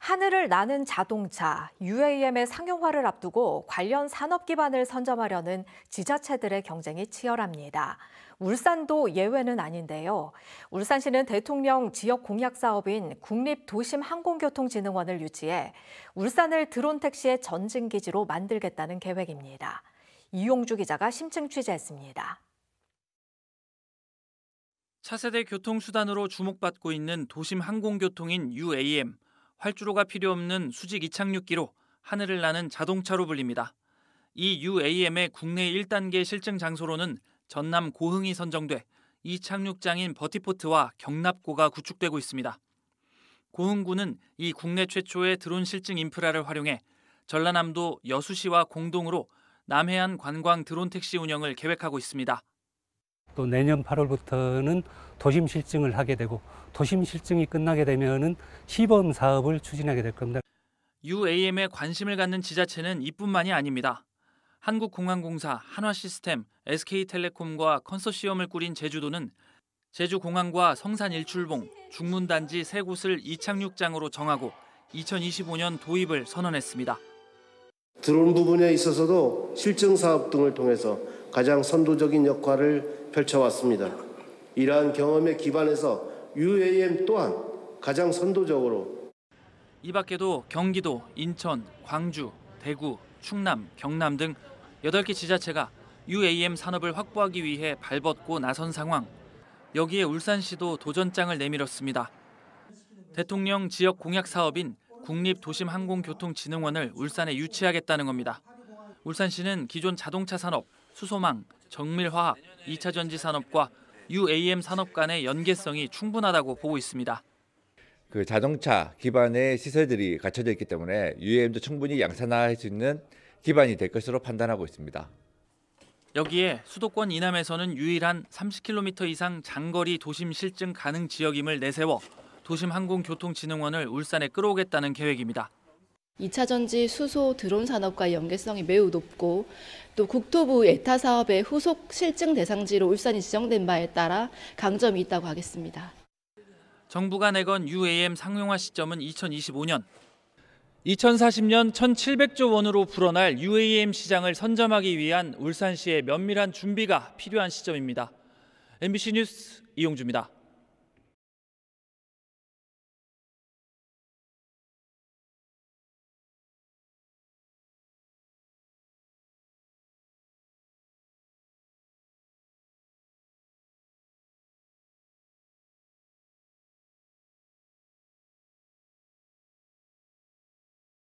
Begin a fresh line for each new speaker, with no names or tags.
하늘을 나는 자동차 UAM의 상용화를 앞두고 관련 산업 기반을 선점하려는 지자체들의 경쟁이 치열합니다. 울산도 예외는 아닌데요. 울산시는 대통령 지역 공약 사업인 국립도심항공교통진흥원을 유치해 울산을 드론 택시의 전진 기지로 만들겠다는 계획입니다. 이용주 기자가 심층 취재했습니다.
차세대 교통수단으로 주목받고 있는 도심 항공교통인 UAM. 활주로가 필요 없는 수직 이착륙기로 하늘을 나는 자동차로 불립니다. 이 UAM의 국내 1단계 실증 장소로는 전남 고흥이 선정돼 이착륙장인 버티포트와 경납고가 구축되고 있습니다. 고흥군은 이 국내 최초의 드론 실증 인프라를 활용해 전라남도 여수시와 공동으로 남해안 관광 드론 택시 운영을 계획하고 있습니다. 또 내년 8월부터는 도심 실증을 하게 되고 도심 실증이 끝나게 되면은 시범 사업을 추진하게 될 겁니다. UAM에 관심을 갖는 지자체는 이뿐만이 아닙니다. 한국공항공사, 한화시스템, SK텔레콤과 컨소시엄을 꾸린 제주도는 제주공항과 성산일출봉, 중문단지 세 곳을 이착륙장으로 정하고 2025년 도입을 선언했습니다. 드론 부분에 있어서도 실증 사업 등을 통해서 가장 선도적인 역할을 펼쳐왔습니다. 이러한 경험에 기반해서 UAM 또한 가장 선도적으로 이 밖에도 경기도, 인천, 광주, 대구, 충남, 경남 등 8개 지자체가 UAM 산업을 확보하기 위해 발벗고 나선 상황. 여기에 울산시도 도전장을 내밀었습니다. 대통령 지역 공약 사업인 국립도심항공교통진흥원을 울산에 유치하겠다는 겁니다. 울산시는 기존 자동차 산업, 수소망, 정밀화학, 2차 전지 산업과 UAM 산업 간의 연계성이 충분하다고 보고 있습니다.
그 자동차 기반의 시설들이 갖춰져 있기 때문에 UAM도 충분히 양산화할 수 있는 기반이 될 것으로 판단하고 있습니다.
여기에 수도권 이남에서는 유일한 30km 이상 장거리 도심 실증 가능 지역임을 내세워 도심항공교통진흥원을 울산에 끌어오겠다는 계획입니다.
2차 전지 수소 드론 산업과의 연계성이 매우 높고 또 국토부 에타 사업의 후속 실증 대상지로 울산이 지정된 바에 따라 강점이 있다고 하겠습니다.
정부가 내건 UAM 상용화 시점은 2025년. 2040년 1,700조 원으로 불어날 UAM 시장을 선점하기 위한 울산시의 면밀한 준비가 필요한 시점입니다. MBC 뉴스 이용주입니다.